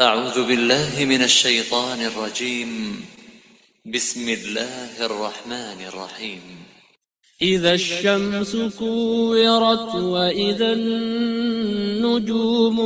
أعوذ بالله من الشيطان الرجيم بسم الله الرحمن الرحيم إذا الشمس كورت وإذا النجوم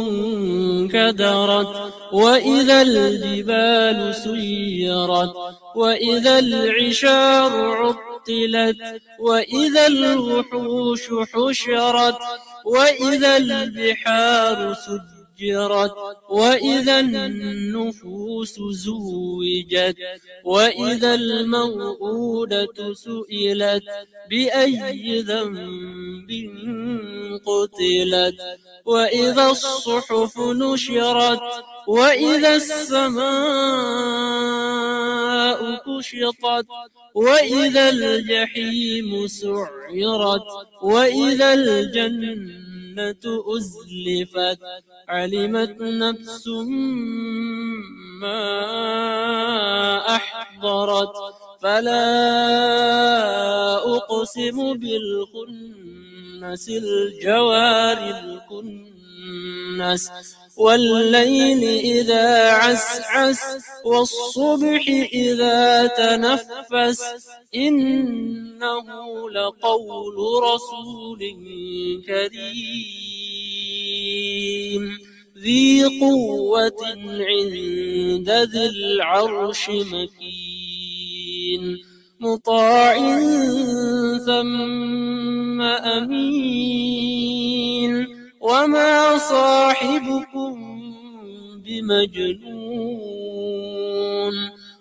كدرت وإذا الجبال سيرت وإذا العشار عطرت عطلت وإذا الوحوش حشرت وإذا البحار سجرت سجرت وإذا النفوس زوجت وإذا الموءودة سئلت بأي ذنب قتلت وإذا الصحف نشرت وإذا السماء كشطت وإذا الجحيم سعرت وإذا الجنة أزلفت علمت نفس ما أحضرت فلا أقسم بالخنس الجوار الكنس الناس والليل إذا عسعس والصبح إذا تنفس إنه لقول رسول كريم ذي قوة عند ذي العرش مكين مطاع ثم أمين وما صاحبكم بمجنون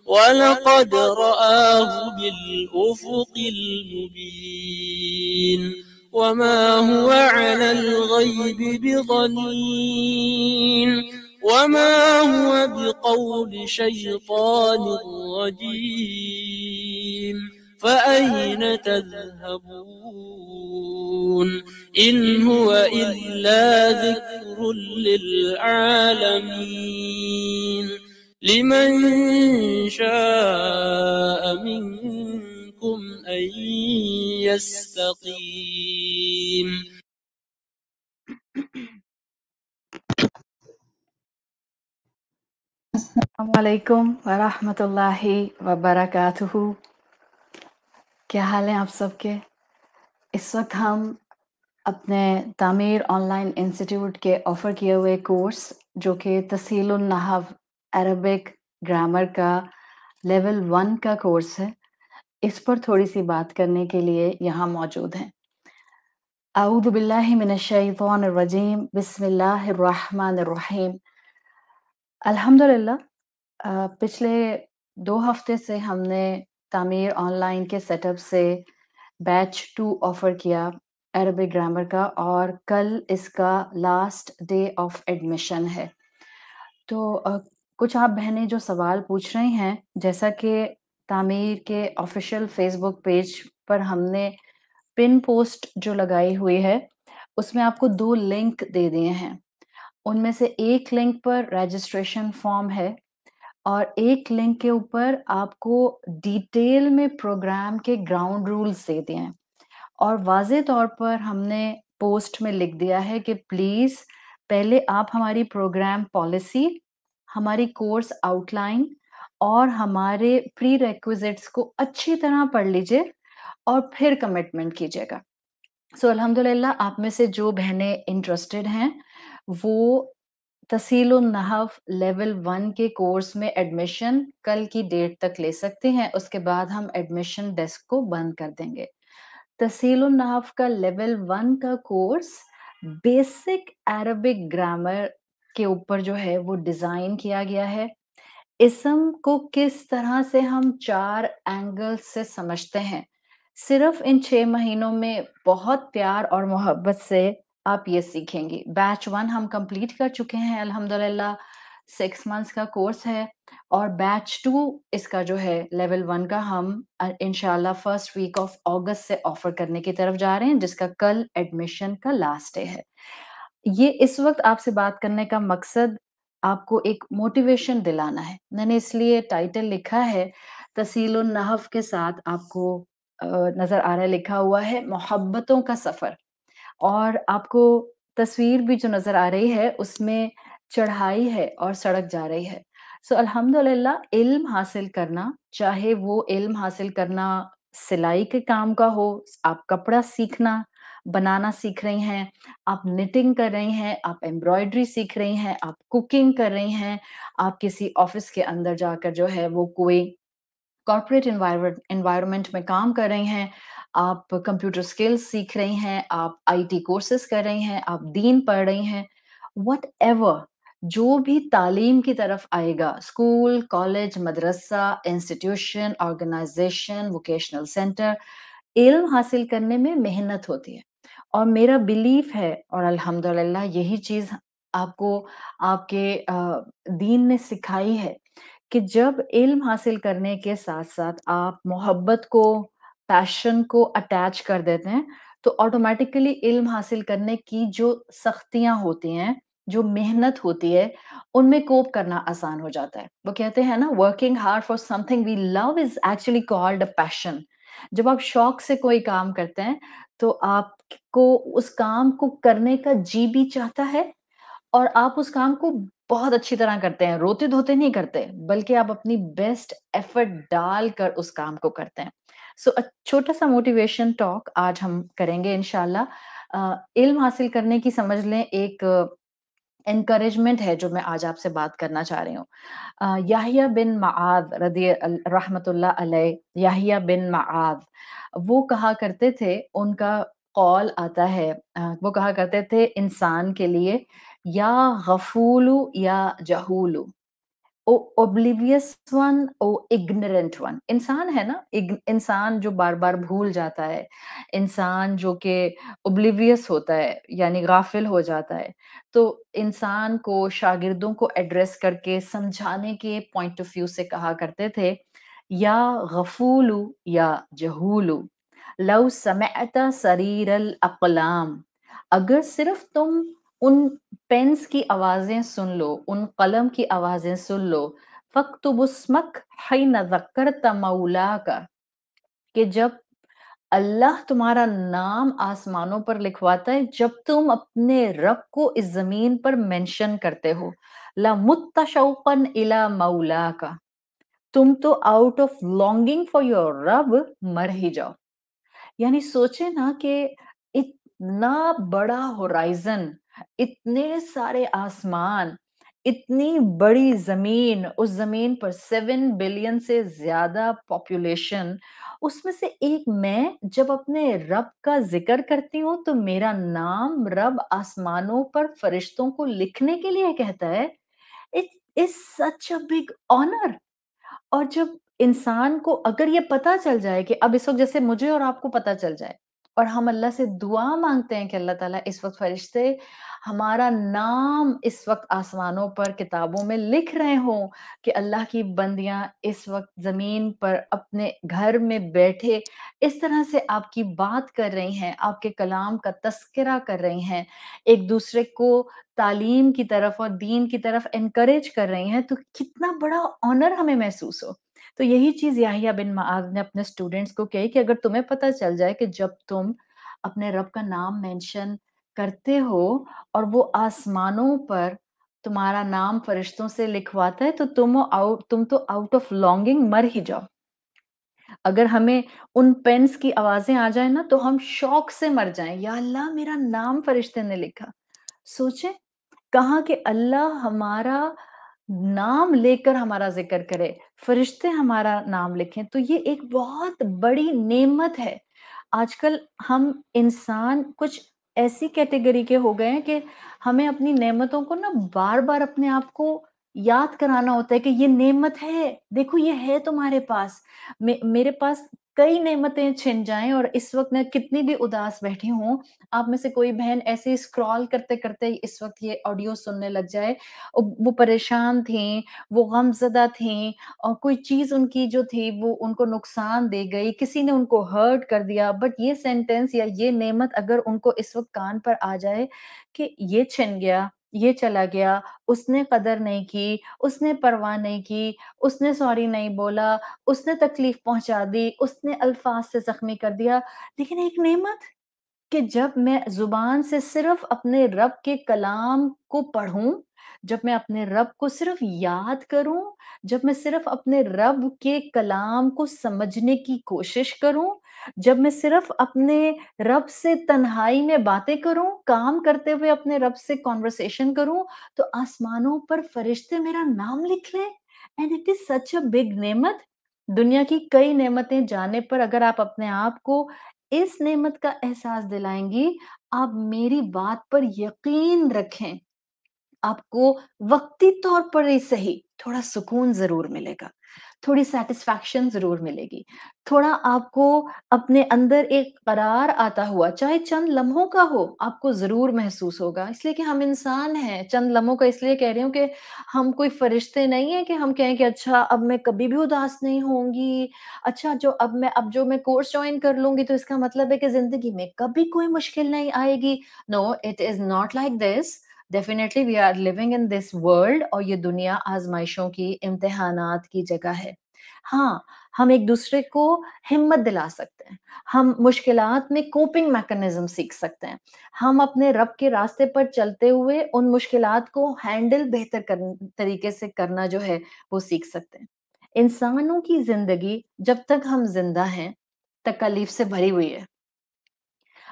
ولقد رآه بالأفق المبين وما هو على الغيب بظنين وما هو بقول شيطان رجيم فأين تذهبون إن هو إلا ذكر للعالمين لمن شاء منكم أن يستقيم السلام عليكم ورحمة الله وبركاته क्या हाल है आप सबके? इस वक्त हम अपने तामीर ऑनलाइन इंस्टीट्यूट के ऑफ़र किए हुए कोर्स जो कि तहसील उन अरबिक ग्रामर का लेवल वन का कोर्स है, इस पर थोड़ी-सी बात करने के लिए यहाँ मौजूद हैं। आऊदबिल्लाशीम बिल्लाहि मिनश्शैतानिर्रजीम, पिछले दो हफ़्ते से हमने तामीर ऑनलाइन के सेटअप से बैच टू ऑफर किया अरबिक ग्रामर का और कल इसका लास्ट डे ऑफ एडमिशन है तो कुछ आप बहनें जो सवाल पूछ रही हैं जैसा कि तामीर के ऑफिशियल फेसबुक पेज पर हमने पिन पोस्ट जो लगाई हुई है उसमें आपको दो लिंक दे दिए हैं उनमें से एक लिंक पर रजिस्ट्रेशन फॉर्म है और एक लिंक के ऊपर आपको डिटेल में प्रोग्राम के ग्राउंड रूल्स दे दिए हैं और वाज तौर पर हमने पोस्ट में लिख दिया है कि प्लीज़ पहले आप हमारी प्रोग्राम पॉलिसी हमारी कोर्स आउटलाइन और हमारे प्री रिक्विजिट्स को अच्छी तरह पढ़ लीजिए और फिर कमिटमेंट कीजिएगा सो so, अल्हम्दुलिल्लाह आप में से जो बहनें इंटरेस्टेड हैं वो तहसील नहव लेवल वन के कोर्स में एडमिशन कल की डेट तक ले सकते हैं उसके बाद हम एडमिशन डेस्क को बंद कर देंगे तहसील नहफ का लेवल वन का कोर्स बेसिक अरबिक ग्रामर के ऊपर जो है वो डिजाइन किया गया है इसम को किस तरह से हम चार एंगल से समझते हैं सिर्फ इन छह महीनों में बहुत प्यार और मोहब्बत से आप ये सीखेंगे बैच वन हम कंप्लीट कर चुके हैं अल्हम्दुलिल्लाह सिक्स मंथ्स का कोर्स है और बैच टू इसका जो है लेवल वन का हम इनशाला फर्स्ट वीक ऑफ अगस्त से ऑफर करने की तरफ जा रहे हैं जिसका कल एडमिशन का लास्ट डे है ये इस वक्त आपसे बात करने का मकसद आपको एक मोटिवेशन दिलाना है मैंने इसलिए टाइटल लिखा है तसील नहफ के साथ आपको नजर आ रहा लिखा हुआ है मोहब्बतों का सफर और आपको तस्वीर भी जो नजर आ रही है उसमें चढ़ाई है और सड़क जा रही है सो अलहमदुल्ला अल्हम्दुलिल्लाह इल्म हासिल करना चाहे वो इल्म हासिल करना सिलाई के काम का हो आप कपड़ा सीखना बनाना सीख रही हैं आप निटिंग कर रही हैं आप एम्ब्रॉयडरी सीख रही हैं आप कुकिंग कर रही हैं आप किसी ऑफिस के अंदर जाकर जो है वो कोई कॉर्पोरेट इन्वायरमेंट में काम कर रही हैं आप कंप्यूटर स्किल्स सीख रही हैं आप आईटी कोर्सेस कर रही हैं आप दीन पढ़ रही हैं वट एवर जो भी तालीम की तरफ आएगा स्कूल कॉलेज मदरसा इंस्टीट्यूशन ऑर्गेनाइजेशन वोकेशनल सेंटर इल्म हासिल करने में मेहनत होती है और मेरा बिलीफ है और अल्हम्दुलिल्लाह यही चीज़ आपको आपके दीन ने सिखाई है कि जब इल्म हासिल करने के साथ साथ आप मोहब्बत को पैशन को अटैच कर देते हैं तो ऑटोमेटिकली इल्म हासिल करने की जो सख्तियां होती हैं जो मेहनत होती है उनमें कोप करना आसान हो जाता है वो कहते हैं ना working hard for something we love is actually called a passion जब आप शौक से कोई काम करते हैं तो आपको उस काम को करने का जी भी चाहता है और आप उस काम को बहुत अच्छी तरह करते हैं रोते धोते नहीं करते बल्कि आप अपनी बेस्ट एफर्ट डाल कर उस काम को करते हैं सो छोटा सा मोटिवेशन टॉक आज हम करेंगे इनशाला इल्म हासिल करने की समझ लें एक इनक्रेजमेंट है जो मैं आज आपसे बात करना चाह रही हूँ याहिया बिन माद रदी रहमतुल्ला अलैह याहिया बिन माद वो कहा करते थे उनका कौल आता है वो कहा करते थे इंसान के लिए या गफूलू या जहूलू oblivious one or ignorant one इंसान है ना इंसान जो बार बार भूल जाता है इंसान जो कि ओब्लिवियस होता है यानी गाफिल हो जाता है तो इंसान को शागिर्दों को एड्रेस करके समझाने के पॉइंट ऑफ व्यू से कहा करते थे या गफूलू या जहूलू लव समैता सरीरल अकलाम अगर सिर्फ तुम उन पेंस की आवाजें सुन लो उन कलम की आवाजें सुन लो फक्त बुस्मक हई नजक्कर का कि जब अल्लाह तुम्हारा नाम आसमानों पर लिखवाता है जब तुम अपने रब को इस जमीन पर मेंशन करते हो ला मुतशौकन इला मौला का तुम तो out of longing for your रब मर ही जाओ यानी सोचे ना कि इतना बड़ा होराइजन इतने सारे आसमान इतनी बड़ी जमीन उस जमीन पर सेवन बिलियन से ज्यादा पॉपुलेशन उसमें से एक मैं जब अपने रब का जिक्र करती हूँ तो मेरा नाम रब आसमानों पर फरिश्तों को लिखने के लिए कहता है it is such a big honour और जब इंसान को अगर ये पता चल जाए कि अब इस वक्त जैसे मुझे और आपको पता चल जाए और हम अल्लाह से दुआ मांगते हैं कि अल्लाह ताला इस वक्त फरिश्ते हमारा नाम इस वक्त आसमानों पर किताबों में लिख रहे हों कि अल्लाह की बंदियां इस वक्त ज़मीन पर अपने घर में बैठे इस तरह से आपकी बात कर रही हैं आपके कलाम का तस्करा कर रही हैं एक दूसरे को तालीम की तरफ और दीन की तरफ इनक्रेज कर रही हैं तो कितना बड़ा ऑनर हमें महसूस हो तो यही चीज़ याहिया बिन मआद ने अपने स्टूडेंट्स को कही कि अगर तुम्हें पता चल जाए कि जब तुम अपने रब का नाम मेंशन करते हो और वो आसमानों पर तुम्हारा नाम फरिश्तों से लिखवाता है तो तुम आउट तुम तो आउट ऑफ लॉन्गिंग मर ही जाओ अगर हमें उन पेंस की आवाजें आ जाए ना तो हम शौक से मर जाएं या अल्लाह मेरा नाम फरिश्ते ने लिखा सोचे कहा कि अल्लाह हमारा नाम लेकर हमारा जिक्र करे फरिश्ते हमारा नाम लिखें तो ये एक बहुत बड़ी नेमत है आजकल हम इंसान कुछ ऐसी कैटेगरी के हो गए हैं कि हमें अपनी नेमतों को ना बार बार अपने आप को याद कराना होता है कि ये नेमत है देखो ये है तुम्हारे पास मे, मेरे पास कई नेमतें छिन जाएं और इस वक्त मैं कितनी भी उदास बैठी हूँ आप में से कोई बहन ऐसे स्क्रॉल करते करते इस वक्त ये ऑडियो सुनने लग जाए वो परेशान थी वो गमजदा थी और कोई चीज उनकी जो थी वो उनको नुकसान दे गई किसी ने उनको हर्ट कर दिया बट ये सेंटेंस या ये नेमत अगर उनको इस वक्त कान पर आ जाए कि ये छिन गया ये चला गया उसने कदर नहीं की उसने परवाह नहीं की उसने सॉरी नहीं बोला उसने तकलीफ पहुंचा दी उसने अल्फाज से जख्मी कर दिया लेकिन एक नेमत कि जब मैं जुबान से सिर्फ अपने रब के कलाम को पढ़ूं जब मैं अपने रब को सिर्फ याद करूं जब मैं सिर्फ अपने रब के कलाम को समझने की कोशिश करूं जब मैं सिर्फ अपने रब से तन्हाई में बातें करूं काम करते हुए अपने रब से कॉन्वर्सेशन करूं तो आसमानों पर फरिश्ते मेरा नाम लिख लें and it is such a big नेमत दुनिया की कई नेमतें जाने पर अगर आप अपने आप को इस नेमत का एहसास दिलाएंगी आप मेरी बात पर यकीन रखें आपको वक्ती तौर पर ही सही थोड़ा सुकून जरूर मिलेगा थोड़ी सेटिस्फैक्शन जरूर मिलेगी थोड़ा आपको अपने अंदर एक करार आता हुआ चाहे चंद लम्हों का हो आपको जरूर महसूस होगा इसलिए कि हम इंसान हैं चंद लम्हों का इसलिए कह रही हूँ कि हम कोई फरिश्ते नहीं है कि हम कहें कि अच्छा अब मैं कभी भी उदास नहीं होंगी अच्छा जो अब मैं अब जो मैं कोर्स ज्वाइन कर लूंगी तो इसका मतलब है कि जिंदगी में कभी कोई मुश्किल नहीं आएगी no it is not like this definitely we are living in this world और ये दुनिया आजमाइशों की इम्तहान की जगह है हाँ हम एक दूसरे को हिम्मत दिला सकते हैं हम मुश्किल में कोपिंग मैकेनिज्म सीख सकते हैं हम अपने रब के रास्ते पर चलते हुए उन मुश्किल को हैंडल बेहतर कर, तरीके से करना जो है वो सीख सकते हैं इंसानों की जिंदगी जब तक हम जिंदा हैं तकलीफ से भरी हुई है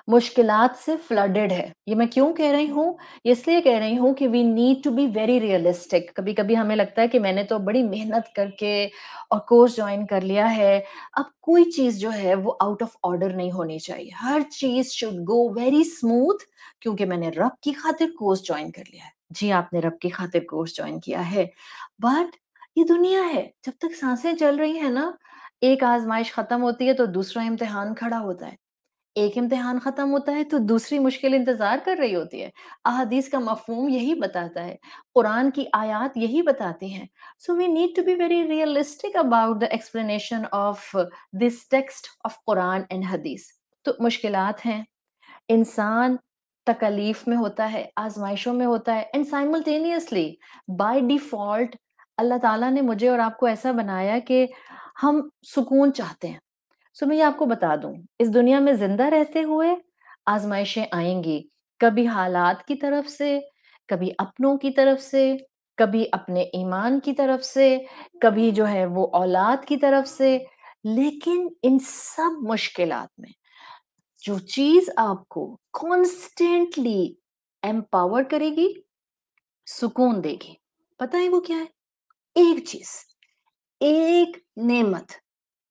मुश्किल से फ्लडेड है ये मैं क्यों कह रही हूँ इसलिए कह रही हूँ कि we need to be very realistic कभी कभी हमें लगता है कि मैंने तो बड़ी मेहनत करके और कोर्स ज्वाइन कर लिया है अब कोई चीज जो है वो आउट ऑफ ऑर्डर नहीं होनी चाहिए हर चीज शुड गो वेरी स्मूथ क्योंकि मैंने रब की खातिर कोर्स ज्वाइन कर लिया है जी आपने रब की खातिर कोर्स ज्वाइन किया है बट ये दुनिया है जब तक सांसें चल रही है ना एक आजमाइश खत्म होती है तो दूसरा इम्तिहान खड़ा होता है एक इम्तिहान खत्म होता है तो दूसरी मुश्किल इंतजार कर रही होती है अहदीस का मफहूम यही बताता है कुरान की आयात यही बताती हैं so we need to be very realistic about the explanation of this text of Quran and हदीस तो मुश्किल हैं इंसान तकलीफ में होता है आजमाइशों में होता है एंड साइमल्टेनियसली बाय डिफॉल्ट अल्लाह ताला ने मुझे और आपको ऐसा बनाया कि हम सुकून चाहते हैं सो मैं ये आपको बता दूं इस दुनिया में जिंदा रहते हुए आजमाइशें आएंगी कभी हालात की तरफ से कभी अपनों की तरफ से कभी अपने ईमान की तरफ से कभी जो है वो औलाद की तरफ से लेकिन इन सब मुश्किल में जो चीज आपको कॉन्स्टेंटली एम्पावर करेगी सुकून देगी पता है वो क्या है एक चीज एक नेमत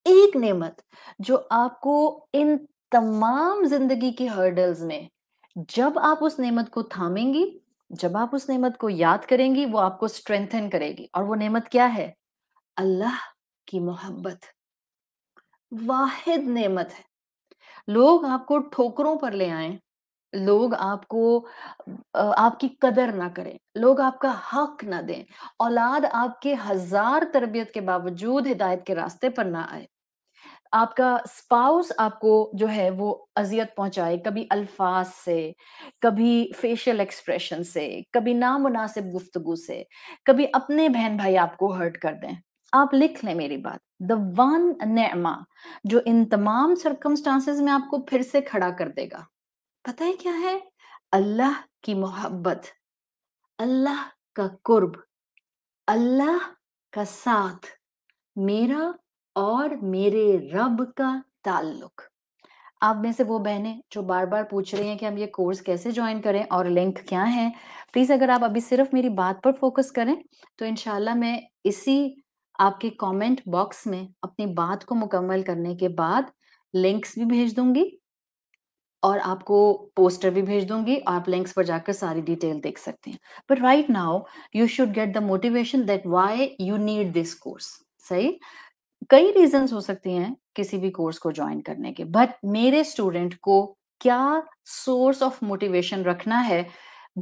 एक नेमत जो आपको इन तमाम जिंदगी की हर्डल्स में जब आप उस नेमत को थामेंगी जब आप उस नेमत को याद करेंगी वो आपको स्ट्रेंथन करेगी और वो नेमत क्या है अल्लाह की मोहब्बत वाहिद नेमत है लोग आपको ठोकरों पर ले आए लोग आपको आपकी कदर ना करें लोग आपका हक ना दें औलाद आपके हजार तरबियत के बावजूद हिदायत के रास्ते पर ना आए आपका स्पाउस आपको जो है वो अजियत पहुंचाए कभी अल्फाज से कभी फेशियल एक्सप्रेशन से कभी नामुनासिब गुफ्तगु से कभी अपने बहन भाई आपको हर्ट कर दें आप लिख लें मेरी बात द वन नेमा जो इन तमाम सर्कमस्टांसेस में आपको फिर से खड़ा कर देगा पता है क्या है अल्लाह की मोहब्बत अल्लाह का कुर्ब अल्लाह का साथ मेरा और मेरे रब का ताल्लुक आप में से वो बहनें जो बार बार पूछ रही हैं कि हम ये कोर्स कैसे ज्वाइन करें और लिंक क्या है प्लीज़ अगर आप अभी सिर्फ मेरी बात पर फोकस करें तो इनशाला मैं इसी आपके कमेंट बॉक्स में अपनी बात को मुकम्मल करने के बाद लिंक्स भी भेज दूंगी और आपको पोस्टर भी भेज दूंगी आप लिंक्स पर जाकर सारी डिटेल देख सकते हैं but right now you should get the motivation that why you need this course सही कई रीजन हो सकते हैं किसी भी कोर्स को ज्वाइन करने के बट मेरे स्टूडेंट को क्या सोर्स ऑफ मोटिवेशन रखना है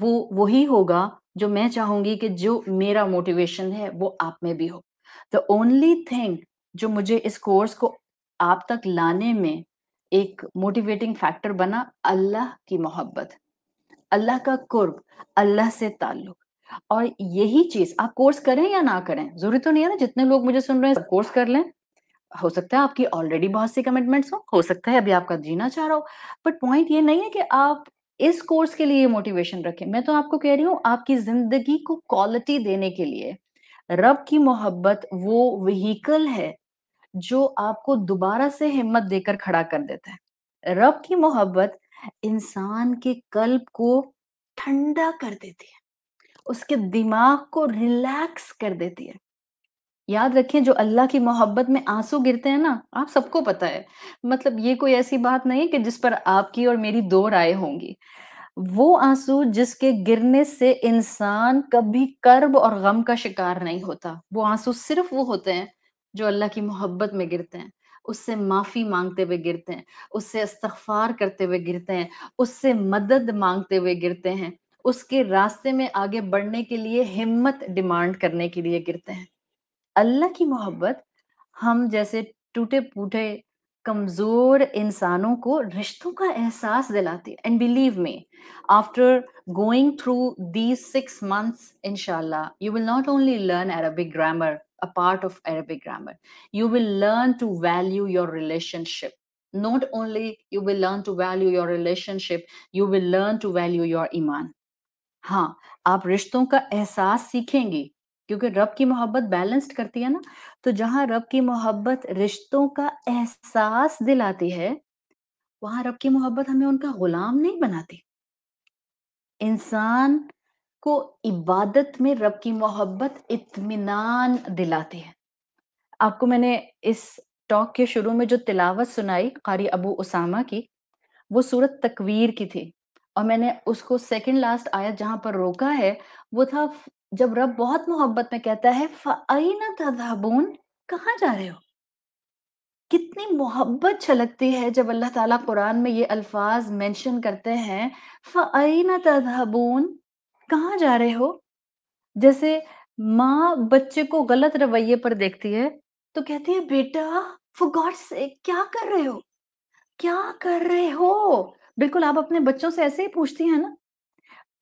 वो वही होगा जो मैं चाहूंगी कि जो मेरा मोटिवेशन है वो आप में भी हो द ओनली थिंग जो मुझे इस कोर्स को आप तक लाने में एक मोटिवेटिंग फैक्टर बना अल्लाह की मोहब्बत अल्लाह का कुर्ब अल्लाह से ताल्लुक और यही चीज आप कोर्स करें या ना करें जरूरी तो नहीं है ना जितने लोग मुझे सुन रहे हैं कोर्स कर लें हो सकता है आपकी ऑलरेडी बहुत सी कमिटमेंट्स हो हो सकता है अभी आपका जीना चाह रहा हो बट पॉइंट ये नहीं है कि आप इस कोर्स के लिए मोटिवेशन रखें मैं तो आपको कह रही हूँ आपकी जिंदगी को क्वालिटी देने के लिए रब की मोहब्बत वो व्हीकल है जो आपको दोबारा से हिम्मत देकर खड़ा कर देता है रब की मोहब्बत इंसान के कल्प को ठंडा कर देती है उसके दिमाग को रिलैक्स कर देती है याद रखें जो अल्लाह की मोहब्बत में आंसू गिरते हैं ना आप सबको पता है मतलब ये कोई ऐसी बात नहीं कि जिस पर आपकी और मेरी दो राय होंगी वो आंसू जिसके गिरने से इंसान कभी कर्ब और गम का शिकार नहीं होता वो आंसू सिर्फ वो होते हैं जो अल्लाह की मोहब्बत में गिरते हैं उससे माफी मांगते हुए गिरते हैं उससे इस्तफार करते हुए गिरते हैं उससे मदद मांगते हुए गिरते हैं उसके रास्ते में आगे बढ़ने के लिए हिम्मत डिमांड करने के लिए गिरते हैं अल्लाह की मोहब्बत हम जैसे टूटे फूटे कमजोर इंसानों को रिश्तों का एहसास दिलाती है and believe me after going through these six months इनशाला you will not only learn Arabic grammar a part of Arabic grammar you will learn to value your relationship Not only you will learn to value your relationship, you will learn to value your iman. हाँ आप रिश्तों का एहसास सीखेंगी क्योंकि रब की मोहब्बत balanced करती है ना तो जहां रब की मोहब्बत रिश्तों का एहसास दिलाती है वहां रब की मोहब्बत हमें उनका गुलाम नहीं बनाती इंसान को इबादत में रब की मोहब्बत इत्मीनान दिलाती है आपको मैंने इस टॉक के शुरू में जो तिलावत सुनाई कारी अबू उसामा की वो सूरत तकवीर की थी और मैंने उसको सेकंड लास्ट आयत जहां पर रोका है वो था जब रब बहुत मोहब्बत में कहता है फ़ाइना तदाबून कहाँ जा रहे हो कितनी मोहब्बत छलकती है जब अल्लाह ताला कुरान में ये अल्फाज मेंशन करते हैं फ़ाइना तदाबून कहाँ जा रहे हो जैसे माँ बच्चे को गलत रवैये पर देखती है तो कहती है बेटा फॉर गॉड से क्या कर रहे हो क्या कर रहे हो बिल्कुल आप अपने बच्चों से ऐसे ही पूछती हैं ना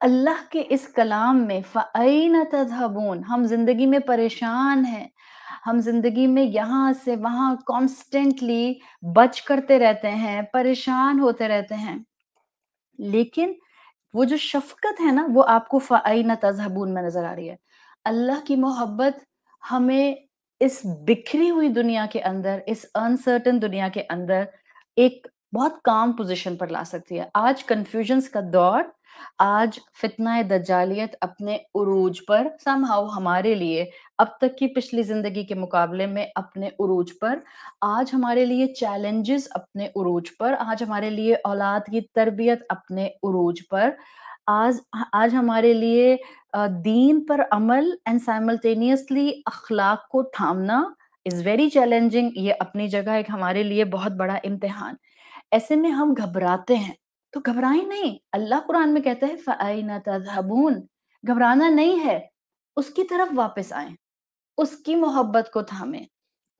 अल्लाह के इस कलाम में फ़ैन तदहबून हम जिंदगी में परेशान हैं हम जिंदगी में यहाँ से वहाँ कॉन्स्टेंटली बच करते रहते हैं परेशान होते रहते हैं लेकिन वो जो शफकत है ना वो आपको फ़ैन तजहबून में नजर आ रही है अल्लाह की मोहब्बत हमें इस बिखरी हुई दुनिया के अंदर इस अनसर्टन दुनिया के अंदर एक बहुत काम पोजीशन पर ला सकती है आज कन्फ्यूजन्स का दौर आज फितना दजालियत अपने उरूज पर समहाउ हमारे लिए अब तक की पिछली जिंदगी के मुकाबले में अपने उरूज पर आज हमारे लिए चैलेंजेस अपने उरूज पर आज हमारे लिए औलाद की तरबियत अपने उरूज पर आज आज हमारे लिए दीन पर अमल एंड साइमल्टेनियसली अखलाक को थामना इज़ वेरी चैलेंजिंग ये अपनी जगह एक हमारे लिए बहुत बड़ा इम्तहान ऐसे में हम घबराते हैं तो घबराए नहीं अल्लाह कुरान में कहता है फ़ाइना तजहबून घबराना नहीं है उसकी तरफ वापस आए उसकी मोहब्बत को थामे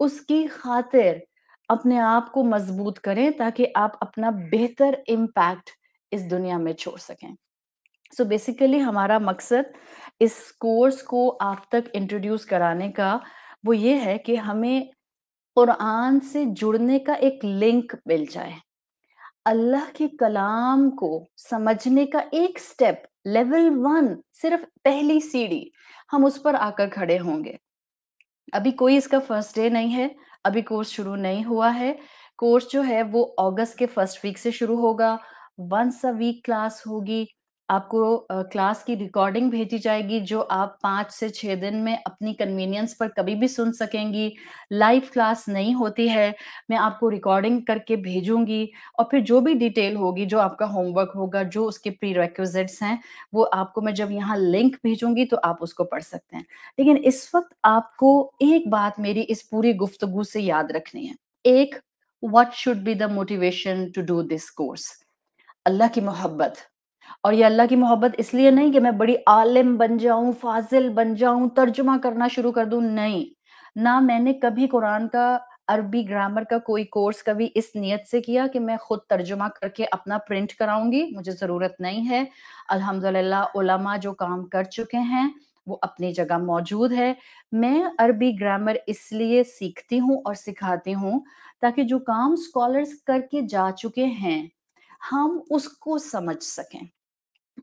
उसकी खातिर अपने आप को मजबूत करें ताकि आप अपना बेहतर इम्पैक्ट इस दुनिया में छोड़ सकें सो so बेसिकली हमारा मकसद इस कोर्स को आप तक इंट्रोड्यूस कराने का वो ये है कि हमें कुरान से जुड़ने का एक लिंक मिल जाए अल्लाह के कलाम को समझने का एक स्टेप लेवल वन सिर्फ पहली सीढ़ी हम उस पर आकर खड़े होंगे अभी कोई इसका फर्स्ट डे नहीं है अभी कोर्स शुरू नहीं हुआ है कोर्स जो है वो अगस्त के फर्स्ट वीक से शुरू होगा वंस अ वीक क्लास होगी आपको क्लास की रिकॉर्डिंग भेजी जाएगी जो आप पाँच से छः दिन में अपनी कन्वीनियंस पर कभी भी सुन सकेंगी लाइव क्लास नहीं होती है मैं आपको रिकॉर्डिंग करके भेजूंगी और फिर जो भी डिटेल होगी जो आपका होमवर्क होगा जो उसके प्री रिक्वेजिट्स हैं वो आपको मैं जब यहाँ लिंक भेजूंगी तो आप उसको पढ़ सकते हैं लेकिन इस वक्त आपको एक बात मेरी इस पूरी गुफ्तगु से याद रखनी है एक what should be the motivation to do this course अल्लाह की मोहब्बत और ये अल्लाह की मोहब्बत इसलिए नहीं कि मैं बड़ी आलिम बन जाऊं फाजिल बन जाऊं तर्जुमा करना शुरू कर दूं नहीं ना मैंने कभी कुरान का अरबी ग्रामर का कोई कोर्स कभी इस नियत से किया कि मैं खुद तर्जुमा करके अपना प्रिंट कराऊंगी मुझे ज़रूरत नहीं है अल्हम्दुलिल्लाह उलमा जो काम कर चुके हैं वो अपनी जगह मौजूद है मैं अरबी ग्रामर इसलिए सीखती हूँ और सिखाती हूँ ताकि जो काम स्कॉलर्स करके जा चुके हैं हम उसको समझ सकें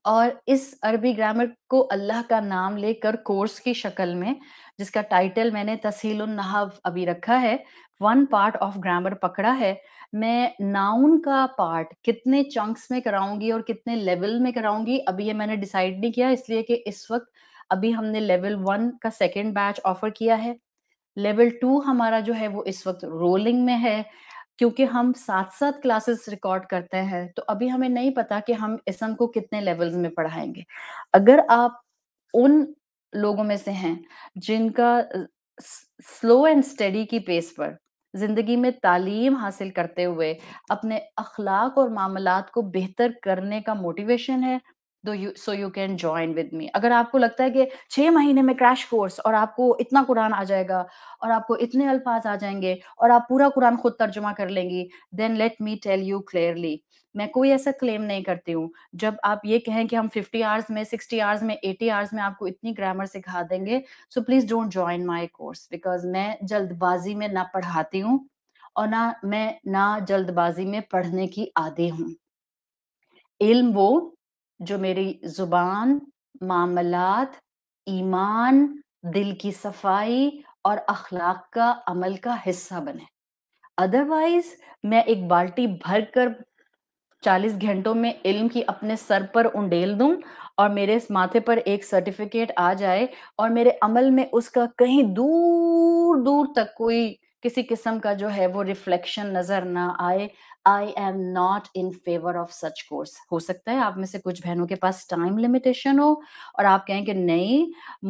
और इस अरबी ग्रामर को अल्लाह का नाम लेकर कोर्स की शक्ल में जिसका टाइटल मैंने तसील नहाव अभी रखा है वन पार्ट ऑफ ग्रामर पकड़ा है मैं नाउन का पार्ट कितने चंक्स में कराऊंगी और कितने लेवल में कराऊंगी अभी ये मैंने डिसाइड नहीं किया इसलिए कि इस वक्त अभी हमने लेवल वन का सेकेंड बैच ऑफर किया है लेवल टू हमारा जो है वो इस वक्त रोलिंग में है क्योंकि हम साथ साथ क्लासेस रिकॉर्ड करते हैं तो अभी हमें नहीं पता कि हम इसम को कितने लेवल्स में पढ़ाएंगे अगर आप उन लोगों में से हैं जिनका स्लो एंड स्टडी की पेस पर जिंदगी में तालीम हासिल करते हुए अपने अखलाक और मामलात को बेहतर करने का मोटिवेशन है दो you so you can join with me अगर आपको लगता है कि छः महीने में क्रैश कोर्स और आपको इतना कुरान आ जाएगा और आपको इतने अल्फाज आ जाएंगे और आप पूरा कुरान खुद तर्जुमा कर लेंगी then let me tell you clearly मैं कोई ऐसा क्लेम नहीं करती हूँ जब आप ये कहें कि हम फिफ्टी आवर्स में सिक्सटी आवर्स में एटी आवर्स में आपको इतनी ग्रामर सिखा देंगे so please don't join my course because मैं जल्दबाजी में ना पढ़ाती हूँ और ना मैं ना जल्दबाजी में पढ़ने की आदि हूँ इल्म वो जो मेरी जुबान मामलात ईमान दिल की सफाई और अखलाक का अमल का हिस्सा बने अदरवाइज मैं एक बाल्टी भर कर चालीस घंटों में इल्म की अपने सर पर उंडेल दूं और मेरे इस माथे पर एक सर्टिफिकेट आ जाए और मेरे अमल में उसका कहीं दूर दूर तक कोई किसी किस्म का जो है वो रिफ्लेक्शन नजर ना आए I am not in favour of such course हो सकता है आप में से कुछ बहनों के पास टाइम लिमिटेशन हो और आप कहें कि नहीं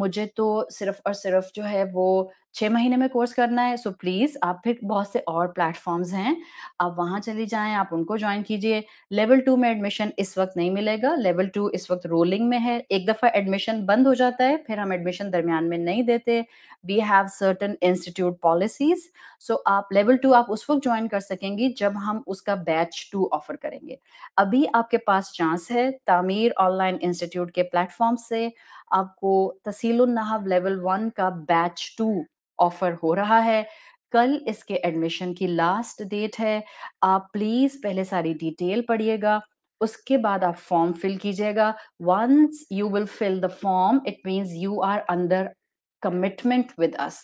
मुझे तो सिर्फ और सिर्फ जो है वो छह महीने में कोर्स करना है सो प्लीज़ आप फिर बहुत से और प्लेटफॉर्म्स हैं आप वहां चली जाएं आप उनको ज्वाइन कीजिए लेवल टू में एडमिशन इस वक्त नहीं मिलेगा लेवल टू इस वक्त रोलिंग में है एक दफ़ा एडमिशन बंद हो जाता है फिर हम एडमिशन दरमियान में नहीं देते we have certain institute policies so आप लेवल टू आप उस वक्त ज्वाइन कर सकेंगी जब हम उसका बैच टू ऑफर करेंगे अभी आपके पास चांस है तामीर ऑनलाइन इंस्टीट्यूट के प्लेटफॉर्म से आपको तसील नहाब लेवल वन का बैच टू ऑफर हो रहा है कल इसके एडमिशन की लास्ट डेट है आप प्लीज पहले सारी डिटेल पढ़िएगा उसके बाद आप फॉर्म फिल कीजिएगा once you will fill the form it means you are under commitment with us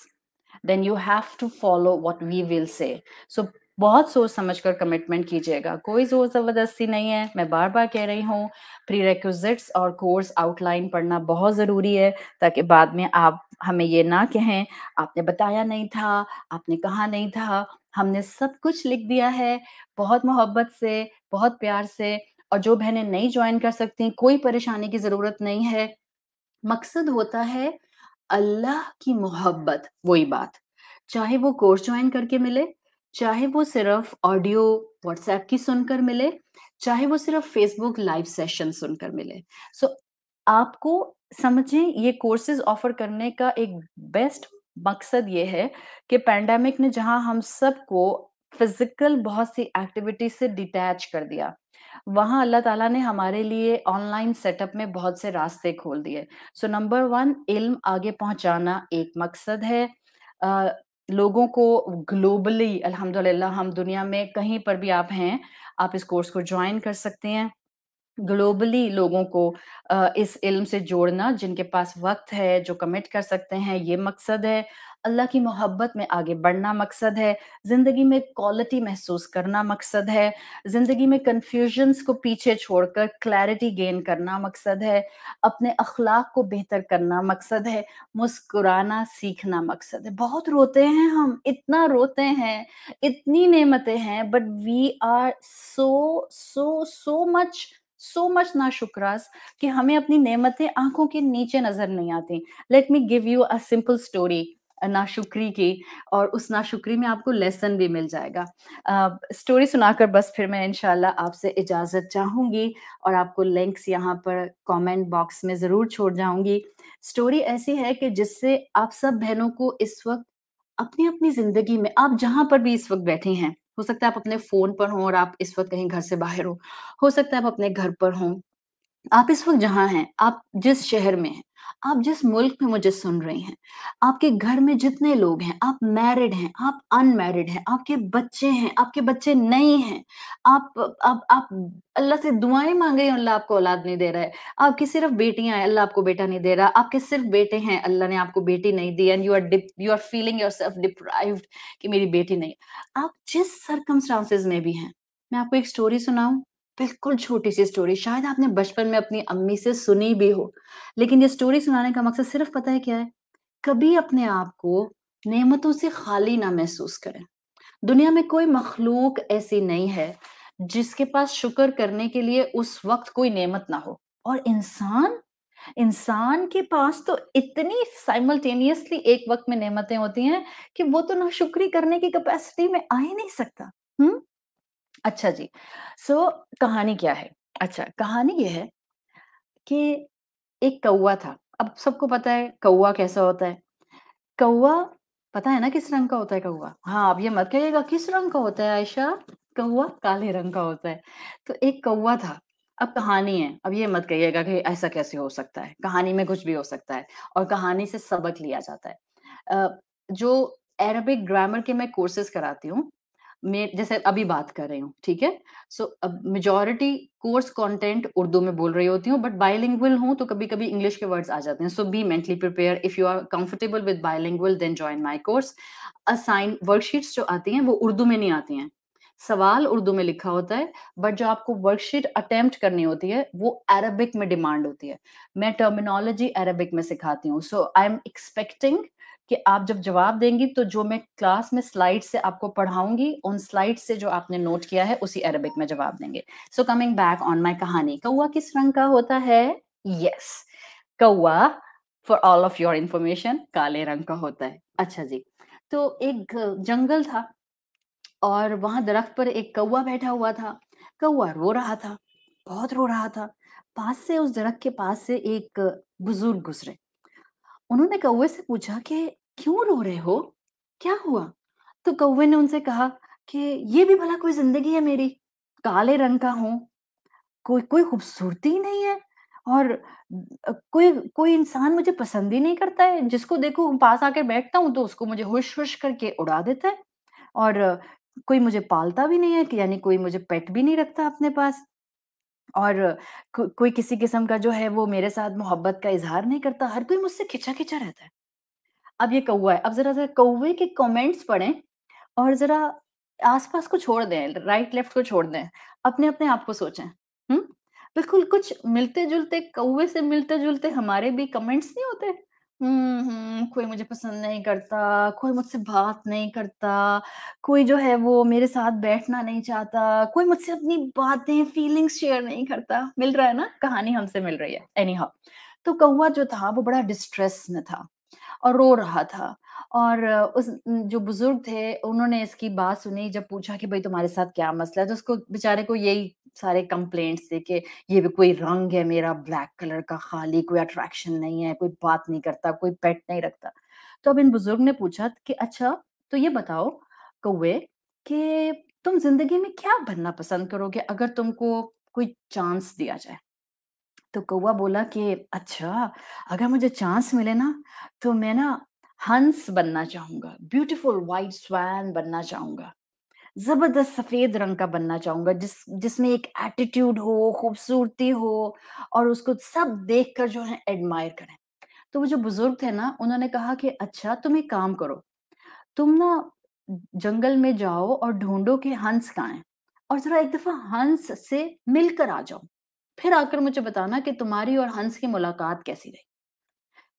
then you have to follow what we will say so बहुत सोच समझ कर कमिटमेंट कीजिएगा कोई जोर जबरदस्ती नहीं है मैं बार बार कह रही हूँ प्रीरेक्विजिट्स और कोर्स आउटलाइन पढ़ना बहुत ज़रूरी है ताकि बाद में आप हमें ये ना कहें आपने बताया नहीं था आपने कहा नहीं था हमने सब कुछ लिख दिया है बहुत मोहब्बत से बहुत प्यार से और जो बहनें नहीं ज्वाइन कर सकती कोई परेशानी की ज़रूरत नहीं है मकसद होता है अल्लाह की मोहब्बत वही बात चाहे वो कोर्स ज्वाइन करके मिले चाहे वो सिर्फ ऑडियो व्हाट्सएप की सुनकर मिले चाहे वो सिर्फ फेसबुक लाइव सेशन सुनकर मिले सो so, आपको समझें ये कोर्सेज ऑफर करने का एक बेस्ट मकसद ये है कि पैंडमिक ने जहां हम सबको फिजिकल बहुत सी एक्टिविटी से डिटैच कर दिया वहां अल्लाह ताला ने हमारे लिए ऑनलाइन सेटअप में बहुत से रास्ते खोल दिए सो नंबर वन इल्म आगे पहुंचाना एक मकसद है लोगों को ग्लोबली अल्हम्दुलिल्लाह हम दुनिया में कहीं पर भी आप हैं आप इस कोर्स को ज्वाइन कर सकते हैं ग्लोबली लोगों को इस इल्म से जोड़ना जिनके पास वक्त है जो कमिट कर सकते हैं ये मकसद है अल्लाह की मोहब्बत में आगे बढ़ना मकसद है ज़िंदगी में क्वालिटी महसूस करना मकसद है ज़िंदगी में कन्फ्यूजन्स को पीछे छोड़कर क्लैरिटी गेन करना मकसद है अपने अखलाक को बेहतर करना मकसद है मुस्कुराना सीखना मकसद है बहुत रोते हैं हम इतना रोते हैं इतनी नेमतें हैं but we are so so so much so much ना शुक्रास कि हमें अपनी नेमतें आंखों के नीचे नजर नहीं आती let me give you a simple story नाशुक्री की और उस नाशुक्री में आपको लेसन भी मिल जाएगा स्टोरी uh, सुनाकर बस फिर मैं इनशाला आपसे इजाज़त चाहूंगी और आपको लिंक्स यहाँ पर कमेंट बॉक्स में ज़रूर छोड़ जाऊंगी स्टोरी ऐसी है कि जिससे आप सब बहनों को इस वक्त अपनी अपनी ज़िंदगी में आप जहां पर भी इस वक्त बैठे हैं हो सकता है आप अपने फोन पर हो और आप इस वक्त कहीं घर से बाहर हो हो सकता है आप अपने घर पर हो आप इस वक्त जहां हैं आप जिस शहर में हैं आप जिस मुल्क में मुझे सुन रहे हैं आपके घर में जितने लोग हैं आप मैरिड हैं आप अनमैरिड हैं आपके बच्चे हैं आपके बच्चे नहीं हैं आप आप आप अल्लाह से दुआएं मांगे अल्लाह आपको औलाद नहीं दे रहा है आपकी सिर्फ बेटियां हैं अल्लाह आपको बेटा नहीं दे रहा आपके सिर्फ बेटे हैं अल्लाह ने आपको बेटी नहीं दी and you are you are feeling yourself deprive कि मेरी बेटी नहीं आप जिस सरकमस्टांसेस में भी हैं मैं आपको एक स्टोरी सुनाऊं बिल्कुल छोटी सी स्टोरी शायद आपने बचपन में अपनी अम्मी से सुनी भी हो लेकिन ये स्टोरी सुनाने का मकसद सिर्फ पता है क्या है कभी अपने आप को नेमतों से खाली ना महसूस करें दुनिया में कोई मखलूक ऐसी नहीं है जिसके पास शुक्र करने के लिए उस वक्त कोई नेमत ना हो और इंसान इंसान के पास तो इतनी साइमल्टेनियसली एक वक्त में नेमतें होती हैं कि वो तो ना शुक्री करने की कैपेसिटी में आ ही नहीं सकता हम्म अच्छा जी। सो कहानी क्या है? अच्छा, कहानी यह है कि एक कौआ था। अब सबको पता है कौवा कैसा होता है। कौआ पता है ना किस रंग का होता है कौआ हाँ, अब ये मत कहिएगा किस रंग का होता है आयशा? कौआ काले रंग का होता है। तो एक कौआ था। अब कहानी है, अब ये मत कहिएगा कि ऐसा कैसे हो सकता है? कहानी में कुछ भी हो सकता है और कहानी से सबक लिया जाता है। जो अरेबिक ग्रामर के मैं कोर्सेज़ कराती हूँ, मैं जैसे अभी बात कर रही हूँ ठीक है सो अब मेजोरिटी कोर्स कंटेंट उर्दू में बोल रही होती हूँ बट बायलिंगुअल हूँ तो कभी कभी इंग्लिश के वर्ड्स आ जाते हैं so be mentally prepare if you are comfortable with bilingual then join my course assign worksheets जो आती हैं वो उर्दू में नहीं आती हैं सवाल उर्दू में लिखा होता है बट जो आपको वर्कशीट अटेम्प्ट करनी होती है वो अरबिक में डिमांड होती है मैं टर्मिनोलॉजी अरबिक में सिखाती हूँ सो आई एम एक्सपेक्टिंग कि आप जब जवाब देंगी तो जो मैं क्लास में स्लाइड से आपको पढ़ाऊंगी उन स्लाइड से जो आपने नोट किया है उसी अरबिक में जवाब देंगे so coming back on my कहानी कौआ किस रंग का होता है यस yes. कौआ for all of your information काले रंग का होता है अच्छा जी तो एक जंगल था और वहां दरख्त पर एक कौआ बैठा हुआ था कौआ रो रहा था बहुत रो रहा था पास से उस दरख्त के पास से एक बुजुर्ग गुजरे उन्होंने कौवे से पूछा कि क्यों रो रहे हो क्या हुआ तो कौवे ने उनसे कहा कि ये भी भला कोई जिंदगी है मेरी काले रंग का हूँ कोई कोई खूबसूरती नहीं है और कोई कोई इंसान मुझे पसंद ही नहीं करता है जिसको देखो पास आकर बैठता हूँ तो उसको मुझे हुश हुश करके उड़ा देता है और कोई मुझे पालता भी नहीं है यानी कोई मुझे पेट भी नहीं रखता अपने पास और को, कोई किसी किस्म का जो है वो मेरे साथ मोहब्बत का इजहार नहीं करता हर कोई मुझसे खिंचा खिंचा रहता है अब ये कौवा है अब जरा जरा कौए के कमेंट्स पढ़ें और जरा आसपास को छोड़ दें राइट लेफ्ट को छोड़ दें अपने अपने आप को सोचें हम्म बिल्कुल कुछ मिलते जुलते कौए से मिलते जुलते हमारे भी कमेंट्स नहीं होते कोई मुझे पसंद नहीं करता, कोई मुझसे बात नहीं करता, कोई जो है वो मेरे साथ बैठना नहीं चाहता, कोई मुझसे अपनी बातें, फीलिंग्स शेयर नहीं करता। मिल रहा है ना? कहानी हमसे मिल रही है। एनी हाउ तो कौवा जो था वो बड़ा डिस्ट्रेस में था और रो रहा था और उस जो बुजुर्ग थे उन्होंने इसकी बात सुनी जब पूछा कि भाई तुम्हारे साथ क्या मसला है तो उसको बेचारे को यही सारे कंप्लेंट थे कि ये भी कोई रंग है मेरा ब्लैक कलर का खाली कोई अट्रैक्शन नहीं है कोई बात नहीं करता कोई पेट नहीं रखता तो अब इन बुजुर्ग ने पूछा कि अच्छा तो ये बताओ कौए कि तुम जिंदगी में क्या बनना पसंद करोगे अगर तुमको कोई चांस दिया जाए तो कौआ बोला कि अच्छा अगर मुझे चांस मिले ना तो मैं ना हंस बनना चाहूंगा ब्यूटीफुल वाइट स्वैन बनना चाहूंगा जबरदस्त सफेद रंग का बनना चाहूंगा जिस जिसमें एक एटीट्यूड हो खूबसूरती हो और उसको सब देख कर जो है एडमायर करें तो वो जो बुजुर्ग थे ना उन्होंने कहा कि अच्छा तुम एक काम करो तुम ना जंगल में जाओ और ढूंढो कि हंस कहाँ है और जरा एक दफा हंस से मिलकर आ जाओ फिर आकर मुझे बताना कि तुम्हारी और हंस की मुलाकात कैसी रही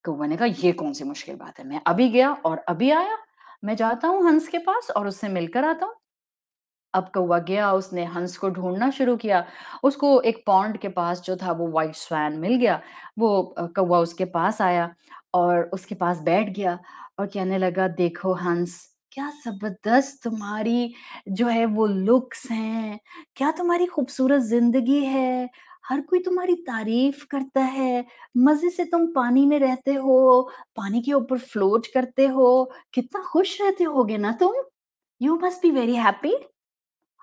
तो मैंने कहा ये कौन सी मुश्किल बात है मैं अभी गया और अभी आया मैं जाता हूँ हंस के पास और उससे मिलकर आता हूँ अब कौवा गया उसने हंस को ढूंढना शुरू किया उसको एक पॉन्ड के पास जो था वो वाइट स्वैन मिल गया वो कौवा उसके पास आया और उसके पास बैठ गया और कहने लगा देखो हंस क्या जबरदस्त तुम्हारी जो है वो लुक्स हैं क्या तुम्हारी खूबसूरत जिंदगी है हर कोई तुम्हारी तारीफ करता है मजे से तुम पानी में रहते हो पानी के ऊपर फ्लोट करते हो कितना खुश रहते होगे ना तुम you must be very happy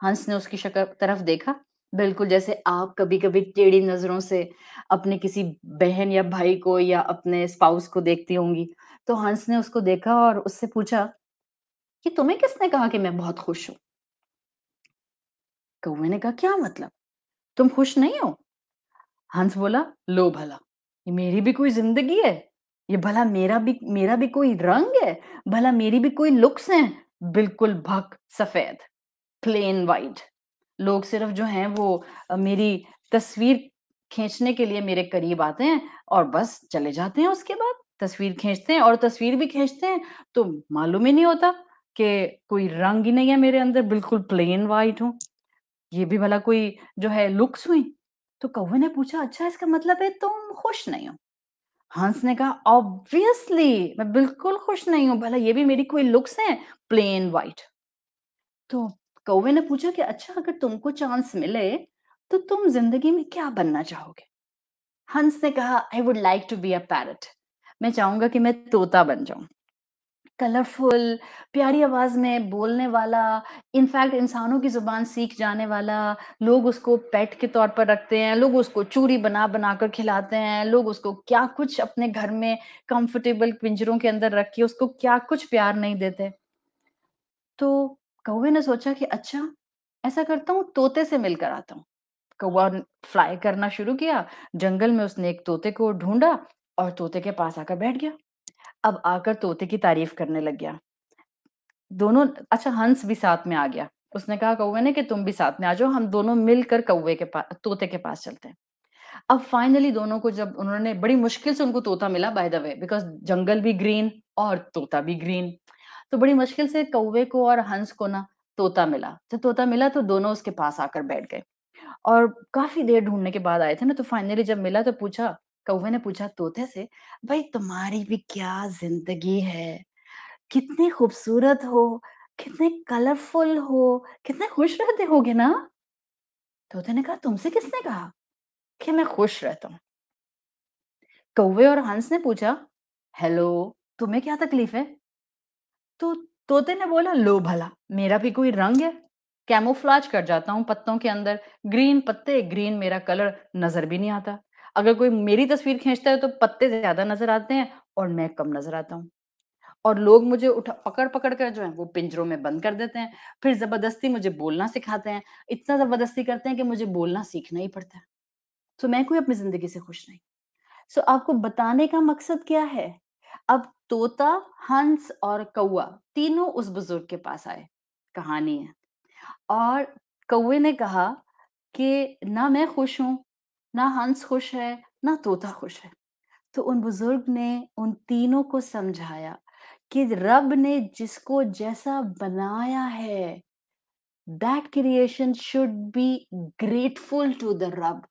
हंस ने उसकी शक्ल तरफ देखा बिल्कुल जैसे आप कभी कभी टेढ़ी नजरों से अपने किसी बहन या भाई को या अपने स्पाउस को देखती होंगी तो हंस ने उसको देखा और उससे पूछा कि तुम्हें किसने कहा कि मैं बहुत खुश हूं तो कौए ने कहा क्या मतलब तुम खुश नहीं हो हंस बोला लो भला ये मेरी भी कोई जिंदगी है ये भला मेरा भी मेरा भी कोई रंग है भला मेरी भी कोई लुक्स हैं बिल्कुल भक सफेद प्लेन वाइट लोग सिर्फ जो हैं वो मेरी तस्वीर खींचने के लिए मेरे करीब आते हैं और बस चले जाते हैं उसके बाद तस्वीर खींचते हैं और तस्वीर भी खींचते हैं तो मालूम ही नहीं होता कि कोई रंग ही नहीं है मेरे अंदर बिल्कुल प्लेन वाइट हूँ ये भी भला कोई जो है लुक्स हुई तो कौवे ने पूछा अच्छा इसका मतलब है तुम खुश नहीं हो हंस ने कहा ऑब्वियसली मैं बिल्कुल खुश नहीं हूं भला ये भी मेरी कोई लुक्स है प्लेन वाइट तो कौवे ने पूछा कि अच्छा अगर तुमको चांस मिले तो तुम जिंदगी में क्या बनना चाहोगे हंस ने कहा I would like to be a parrot मैं चाहूंगा कि मैं तोता बन जाऊं कलरफुल प्यारी आवाज में बोलने वाला इनफैक्ट इंसानों की जुबान सीख जाने वाला लोग उसको पेट के तौर पर रखते हैं लोग उसको चूरी बना बना कर खिलाते हैं लोग उसको क्या कुछ अपने घर में कंफर्टेबल पिंजरों के अंदर रख के उसको क्या कुछ प्यार नहीं देते तो कौवे ने सोचा कि अच्छा ऐसा करता हूँ तोते से मिलकर आता हूँ कौवा फ्लाई करना शुरू किया जंगल में उसने एक तोते को ढूंढा और तोते के पास आकर बैठ गया अब आकर तोते की तारीफ करने लग गया दोनों अच्छा हंस भी साथ में आ गया उसने कहा कौवे ने कि तुम भी साथ में आ जाओ हम दोनों मिलकर कौवे के पास तोते के पास चलते हैं अब फाइनली दोनों को जब उन्होंने बड़ी मुश्किल से उनको तोता मिला बाय द वे बिकॉज जंगल भी ग्रीन और तोता भी ग्रीन तो बड़ी मुश्किल से कौवे को और हंस को ना तोता मिला जब तोता मिला तो दोनों उसके पास आकर बैठ गए और काफी देर ढूंढने के बाद आए थे ना तो फाइनली जब मिला तो पूछा कौवे ने पूछा तोते से भाई तुम्हारी भी क्या जिंदगी है कितनी खूबसूरत हो कितने कलरफुल हो कितने खुश रहते होगे ना तोते ने कहा तुमसे किसने कहा कि मैं खुश रहता हूं कौवे और हंस ने पूछा हेलो तुम्हें क्या तकलीफ है तो तोते ने बोला लो भला मेरा भी कोई रंग है कैमोफ्लाज कर जाता हूँ पत्तों के अंदर ग्रीन पत्ते ग्रीन मेरा कलर नजर भी नहीं आता अगर कोई मेरी तस्वीर खींचता है तो पत्ते ज्यादा नजर आते हैं और मैं कम नजर आता हूँ और लोग मुझे उठा पकड़ पकड़ कर जो है वो पिंजरों में बंद कर देते हैं फिर जबरदस्ती मुझे बोलना सिखाते हैं इतना जबरदस्ती करते हैं कि मुझे बोलना सीखना ही पड़ता है तो मैं कोई अपनी जिंदगी से खुश नहीं सो आपको बताने का मकसद क्या है अब तोता हंस और कौआ तीनों उस बुजुर्ग के पास आए कहानी है और कौए ने कहा कि ना मैं खुश हूं ना हंस खुश है ना तोता खुश है तो उन बुजुर्ग ने उन तीनों को समझाया कि रब ने जिसको जैसा बनाया है that creation should be grateful to the रब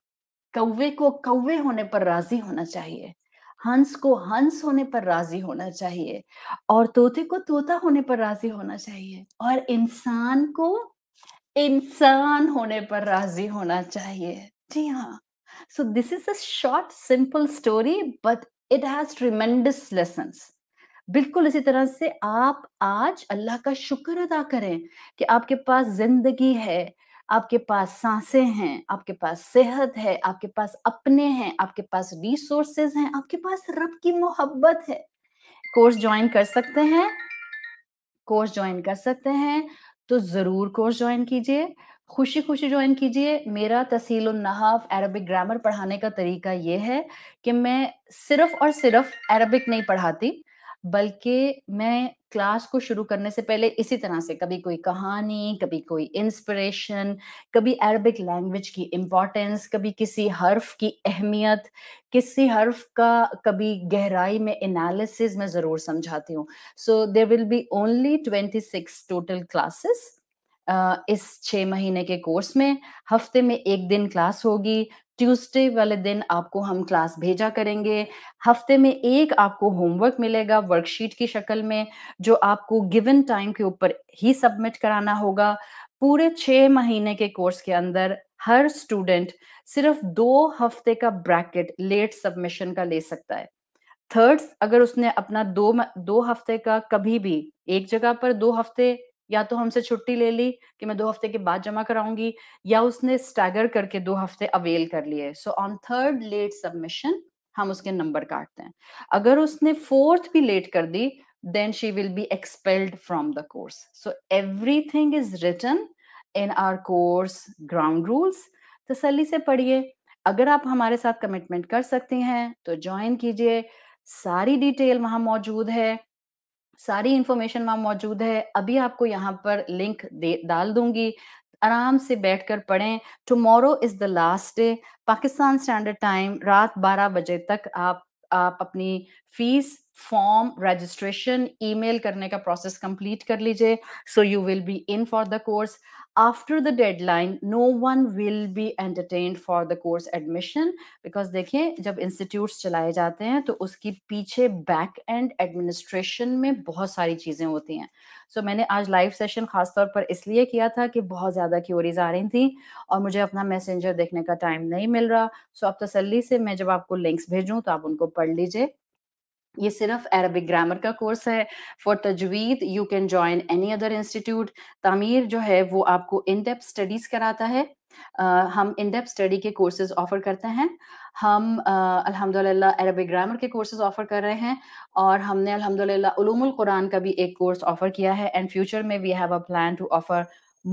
कौवे को कौवे होने पर राजी होना चाहिए हंस को हंस होने पर राजी होना चाहिए और तोते को तोता होने पर राजी होना चाहिए और इंसान को इंसान होने पर राजी होना चाहिए जी हाँ So this is a short, simple story, but it has tremendous lessons. बिल्कुल इसी तरह से आप आज अल्लाह का शुक्र अदा करें कि आपके पास जिंदगी है आपके पास सांसें हैं आपके पास सेहत है आपके पास अपने हैं आपके पास रिसोर्सेज हैं आपके पास रब की मोहब्बत है कोर्स ज्वाइन कर सकते हैं कोर्स ज्वाइन कर सकते हैं तो जरूर कोर्स ज्वाइन कीजिए खुशी खुशी ज्वाइन कीजिए मेरा तसील नहाफ अरबिक ग्रामर पढ़ाने का तरीका ये है कि मैं सिर्फ और सिर्फ अरबिक नहीं पढ़ाती बल्कि मैं क्लास को शुरू करने से पहले इसी तरह से कभी कोई कहानी कभी कोई इंस्पिरेशन कभी अरबिक लैंग्वेज की इम्पोर्टेंस कभी किसी हर्फ की अहमियत किसी हर्फ का कभी गहराई में एनालिसिस में ज़रूर समझाती हूँ so there will be only twenty six total classes इस छः महीने के कोर्स में हफ्ते में एक दिन क्लास होगी ट्यूसडे वाले दिन आपको हम क्लास भेजा करेंगे हफ्ते में एक आपको होमवर्क मिलेगा वर्कशीट की शक्ल में जो आपको गिवन टाइम के ऊपर ही सबमिट कराना होगा पूरे छः महीने के कोर्स के अंदर हर स्टूडेंट सिर्फ दो हफ्ते का ब्रैकेट लेट सबमिशन का ले सकता है थर्ड अगर उसने अपना दो दो हफ्ते का कभी भी एक जगह पर दो हफ्ते या तो हमसे छुट्टी ले ली कि मैं दो हफ्ते के बाद जमा कराऊंगी या उसने स्टैगर करके दो हफ्ते अवेल कर लिए so on third late submission हम उसके नंबर काटते हैं अगर उसने फोर्थ भी लेट कर दी then she will be expelled from the course so every thing is return in our course ground rules तसली से पढ़िए अगर आप हमारे साथ कमिटमेंट कर सकती हैं तो ज्वाइन कीजिए सारी डिटेल वहां मौजूद है सारी इंफॉर्मेशन वहां मौजूद है अभी आपको यहाँ पर लिंक दे डाल दूंगी आराम से बैठकर पढ़ें tomorrow is the last day Pakistan standard time रात 12 बजे तक आप आप अपनी फीस फॉर्म रजिस्ट्रेशन ईमेल करने का प्रोसेस कंप्लीट कर लीजिए so you will be in for the course after the deadline no one will be entertain for the course admission because देखिए जब इंस्टीट्यूट चलाए जाते हैं तो उसकी पीछे बैक एंड एडमिनिस्ट्रेशन में बहुत सारी चीज़ें होती हैं सो so, मैंने आज लाइव सेशन खासतौर पर इसलिए किया था कि बहुत ज़्यादा क्योरीज आ रही थी और मुझे अपना मैसेंजर देखने का टाइम नहीं मिल रहा सो so, आप तसली से मैं जब आपको लिंक्स भेजूँ तो आप उनको पढ़ लीजिए ये सिर्फ अरबिक ग्रामर का कोर्स है फॉर तजवीद you can join any other institute Tameer जो है वो आपको इन डेप्थ स्टडीज कराता है Uh, हम इन डेप स्टडी के कोर्सेज ऑफर करते हैं हम uh, अल्हम्दुलिल्लाह अरबिक ग्रामर के कोर्सेज ऑफर कर रहे हैं और हमने अल्हम्दुलिल्लाह उलूमुल कुरान का भी एक कोर्स ऑफर किया है एंड फ्यूचर में we have a plan to offer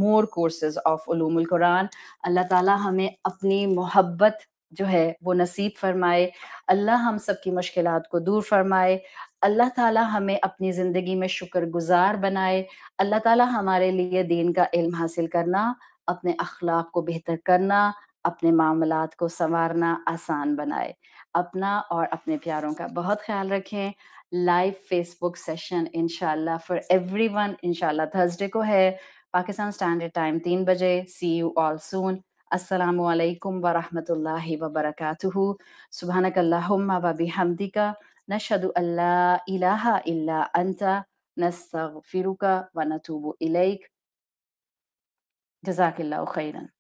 more courses of उलूमुल कुरान अल्लाह ताला हमें अपनी मोहब्बत जो है वो नसीब फरमाए अल्लाह हम सब की मुश्किल को दूर फरमाए अल्लाह ताला हमें अपनी ज़िंदगी में शुक्रगुजार बनाए अल्लाह ताला हमारे लिए दीन का इल्म हासिल करना अपने अखलाक को बेहतर करना अपने मामला को संवारना आसान बनाए अपना और अपने प्यारों का बहुत ख्याल रखें लाइव फेसबुक सेशन इनशाला फॉर एवरी वन इनशाला थर्सडे को है पाकिस्तान स्टैंडर्ड टाइम तीन बजे सी यू ऑल सून السلام عليكم ورحمة الله وبركاته سبحانك اللهم وبحمدك نشهد أن لا إله إلا أنت نستغفرك ونتوب إليك جزاك الله خيرا